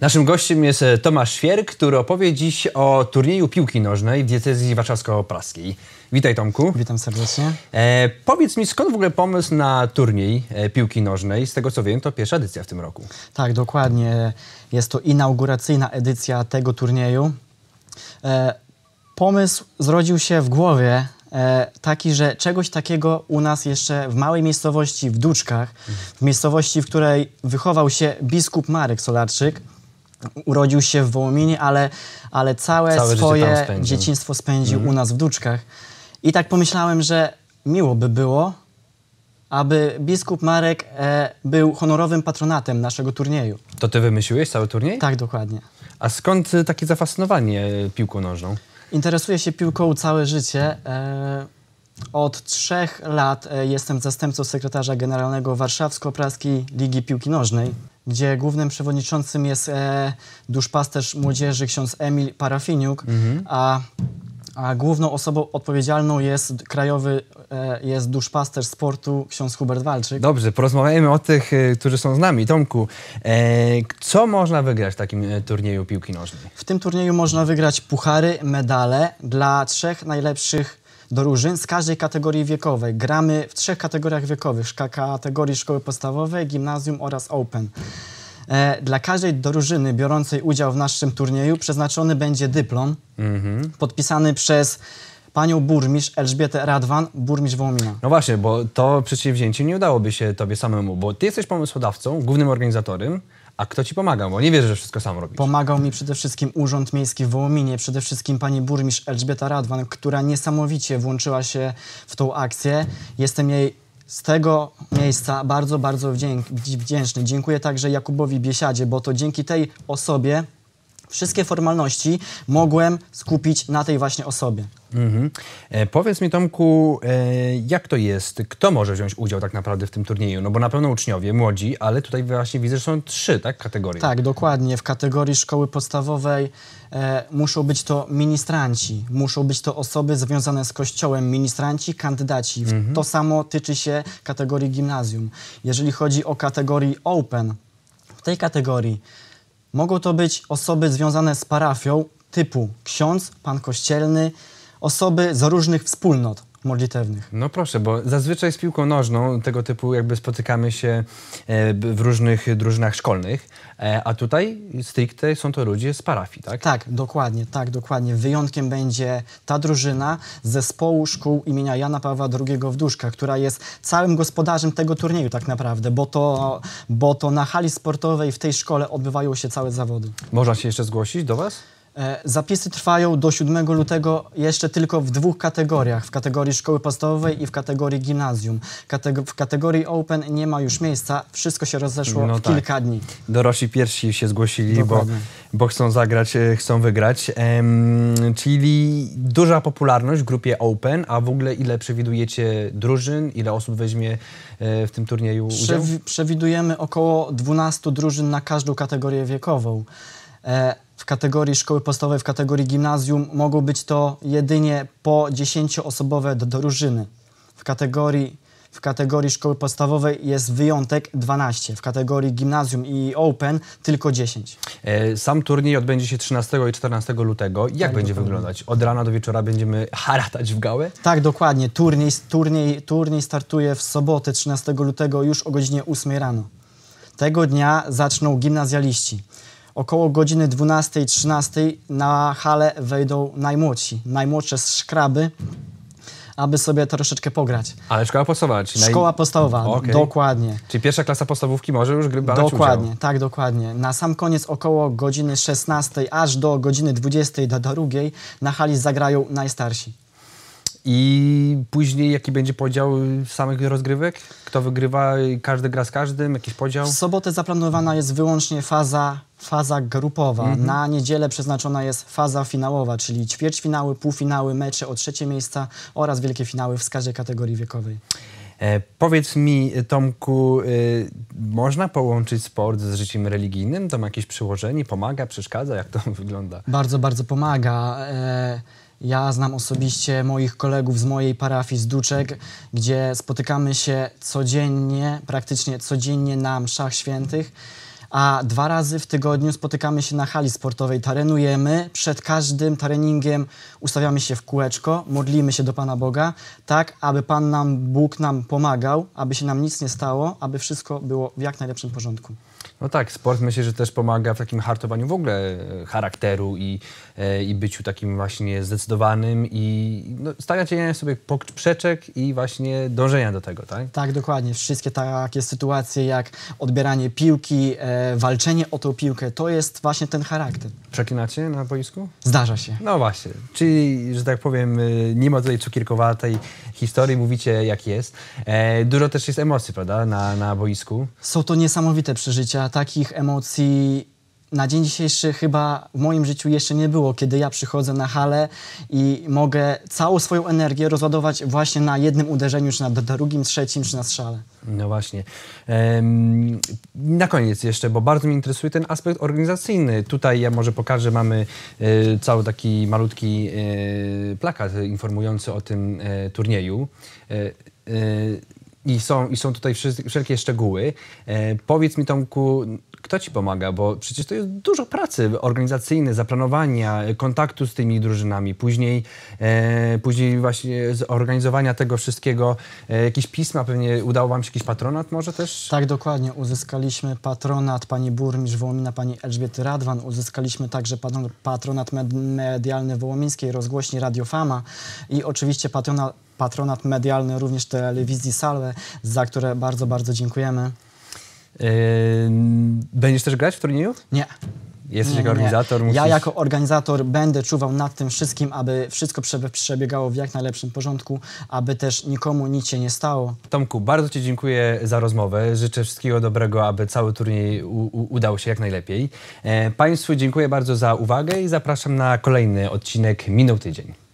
Naszym gościem jest e, Tomasz Świerk, który opowie dziś o turnieju piłki nożnej w diecezji warszawsko-praskiej. Witaj Tomku. Witam serdecznie. E, powiedz mi, skąd w ogóle pomysł na turniej e, piłki nożnej? Z tego co wiem, to pierwsza edycja w tym roku. Tak, dokładnie. Jest to inauguracyjna edycja tego turnieju. E, pomysł zrodził się w głowie e, taki, że czegoś takiego u nas jeszcze w małej miejscowości, w Duczkach, w miejscowości, w której wychował się biskup Marek Solarczyk, urodził się w Wołominie, ale, ale całe, całe swoje dzieciństwo spędził u mhm. nas w Duczkach. I tak pomyślałem, że miło by było, aby biskup Marek e, był honorowym patronatem naszego turnieju. To ty wymyśliłeś cały turniej? Tak, dokładnie. A skąd e, takie zafascynowanie piłką nożną? Interesuję się piłką całe życie. E, od trzech lat e, jestem zastępcą sekretarza generalnego Warszawsko-Praskiej Ligi Piłki Nożnej gdzie głównym przewodniczącym jest e, duszpasterz młodzieży ksiądz Emil Parafiniuk, mhm. a, a główną osobą odpowiedzialną jest krajowy e, jest duszpasterz sportu ksiądz Hubert Walczyk. Dobrze, porozmawiajmy o tych, e, którzy są z nami. Tomku, e, co można wygrać w takim e, turnieju piłki nożnej? W tym turnieju można wygrać puchary, medale dla trzech najlepszych do różyn z każdej kategorii wiekowej. Gramy w trzech kategoriach wiekowych, kategorii szkoły podstawowej, gimnazjum oraz open. E, dla każdej drużyny biorącej udział w naszym turnieju przeznaczony będzie dyplom mm -hmm. podpisany przez panią burmistrz Elżbietę Radwan, burmistrz Wołomina. No właśnie, bo to przedsięwzięcie nie udałoby się tobie samemu, bo ty jesteś pomysłodawcą, głównym organizatorem, a kto ci pomaga? Bo nie wierzę, że wszystko sam robisz. Pomagał mi przede wszystkim Urząd Miejski w Wołominie, przede wszystkim pani burmistrz Elżbieta Radwan, która niesamowicie włączyła się w tą akcję. Jestem jej z tego miejsca bardzo, bardzo wdzięczny. Dziękuję także Jakubowi Biesiadzie, bo to dzięki tej osobie wszystkie formalności mogłem skupić na tej właśnie osobie. Mhm. E, powiedz mi, Tomku, e, jak to jest? Kto może wziąć udział tak naprawdę w tym turnieju? No bo na pewno uczniowie, młodzi, ale tutaj właśnie widzę, że są trzy tak, kategorie. Tak, dokładnie. W kategorii szkoły podstawowej e, muszą być to ministranci, muszą być to osoby związane z kościołem, ministranci, kandydaci. Mhm. To samo tyczy się kategorii gimnazjum. Jeżeli chodzi o kategorii open, w tej kategorii Mogą to być osoby związane z parafią typu ksiądz, pan kościelny, osoby z różnych wspólnot, modlitewnych. No proszę, bo zazwyczaj z piłką nożną tego typu jakby spotykamy się e, w różnych drużynach szkolnych, e, a tutaj stricte są to ludzie z parafii, tak? Tak, dokładnie, tak, dokładnie. Wyjątkiem będzie ta drużyna zespołu szkół imienia Jana Pawła II w Duszkach, która jest całym gospodarzem tego turnieju tak naprawdę, bo to, bo to na hali sportowej w tej szkole odbywają się całe zawody. Można się jeszcze zgłosić do Was? E, zapisy trwają do 7 lutego jeszcze tylko w dwóch kategoriach, w kategorii szkoły podstawowej i w kategorii gimnazjum. Kateg w kategorii Open nie ma już miejsca, wszystko się rozeszło no w tak. kilka dni. Dorośli pierwsi się zgłosili, bo, bo chcą zagrać, e, chcą wygrać. Ehm, czyli duża popularność w grupie Open, a w ogóle ile przewidujecie drużyn, ile osób weźmie e, w tym turnieju udział? przewidujemy około 12 drużyn na każdą kategorię wiekową w kategorii szkoły podstawowej, w kategorii gimnazjum mogą być to jedynie po 10-osobowe drużyny. W kategorii, w kategorii szkoły podstawowej jest wyjątek 12, w kategorii gimnazjum i open tylko 10. E, sam turniej odbędzie się 13 i 14 lutego. Jak tak, będzie dokładnie. wyglądać? Od rana do wieczora będziemy haratać w gałę? Tak, dokładnie. Turniej, turniej, turniej startuje w sobotę 13 lutego już o godzinie 8 rano. Tego dnia zaczną gimnazjaliści. Około godziny 12-13 na halę wejdą najmłodsi, najmłodsze szkraby, aby sobie troszeczkę pograć. Ale szkoła podstawowa? Naj... Szkoła podstawowa, okay. dokładnie. Czyli pierwsza klasa podstawówki może już grać brać Dokładnie, udział. tak, dokładnie. Na sam koniec około godziny 16 aż do godziny 20 do drugiej na hali zagrają najstarsi. I później jaki będzie podział samych rozgrywek? Kto wygrywa? Każdy gra z każdym? Jakiś podział? W sobotę zaplanowana jest wyłącznie faza, faza grupowa. Mhm. Na niedzielę przeznaczona jest faza finałowa, czyli ćwierćfinały, półfinały, mecze o trzecie miejsca oraz wielkie finały w każdej kategorii wiekowej. E, powiedz mi, Tomku, y, można połączyć sport z życiem religijnym? To ma jakieś przełożenie? Pomaga, przeszkadza? Jak to wygląda? Bardzo, bardzo pomaga. E, ja znam osobiście moich kolegów z mojej parafii z Duczek, gdzie spotykamy się codziennie, praktycznie codziennie na mszach świętych, a dwa razy w tygodniu spotykamy się na hali sportowej, tarenujemy, przed każdym tareningiem ustawiamy się w kółeczko, modlimy się do Pana Boga, tak aby Pan nam, Bóg nam pomagał, aby się nam nic nie stało, aby wszystko było w jak najlepszym porządku. No tak, sport myślę, że też pomaga w takim hartowaniu w ogóle e, charakteru i, e, i byciu takim właśnie zdecydowanym i no, stawiacie sobie przeczek i właśnie dążenia do tego, tak? Tak, dokładnie. Wszystkie takie sytuacje jak odbieranie piłki, e, walczenie o tą piłkę, to jest właśnie ten charakter. Przeklinacie na boisku? Zdarza się. No właśnie, czyli, że tak powiem, e, nie ma tutaj cukierkowatej historii, mówicie jak jest. E, dużo też jest emocji, prawda, na, na boisku? Są to niesamowite przeżycia takich emocji na dzień dzisiejszy chyba w moim życiu jeszcze nie było, kiedy ja przychodzę na halę i mogę całą swoją energię rozładować właśnie na jednym uderzeniu, czy na drugim, trzecim, czy na strzale. No właśnie. na koniec jeszcze, bo bardzo mnie interesuje ten aspekt organizacyjny. Tutaj ja może pokażę, mamy e, cały taki malutki e, plakat informujący o tym e, turnieju i są, i są tutaj wszelkie szczegóły. E, powiedz mi, Tomku, kto ci pomaga? Bo przecież to jest dużo pracy organizacyjnej, zaplanowania, kontaktu z tymi drużynami, później, e, później właśnie zorganizowania tego wszystkiego. E, jakieś pisma, pewnie udało wam się jakiś patronat może też? Tak, dokładnie. Uzyskaliśmy patronat pani burmistrz Wołomina, pani Elżbiety Radwan. Uzyskaliśmy także patronat medialny Wołomińskiej Rozgłośni Radiofama i oczywiście patronat patronat medialny również telewizji Salwe, za które bardzo, bardzo dziękujemy. Yy, będziesz też grać w turnieju? Nie. Jesteś jako organizator? Musisz... Ja jako organizator będę czuwał nad tym wszystkim, aby wszystko przebiegało w jak najlepszym porządku, aby też nikomu nic się nie stało. Tomku, bardzo Ci dziękuję za rozmowę. Życzę wszystkiego dobrego, aby cały turniej udał się jak najlepiej. E, państwu dziękuję bardzo za uwagę i zapraszam na kolejny odcinek Minął Tydzień.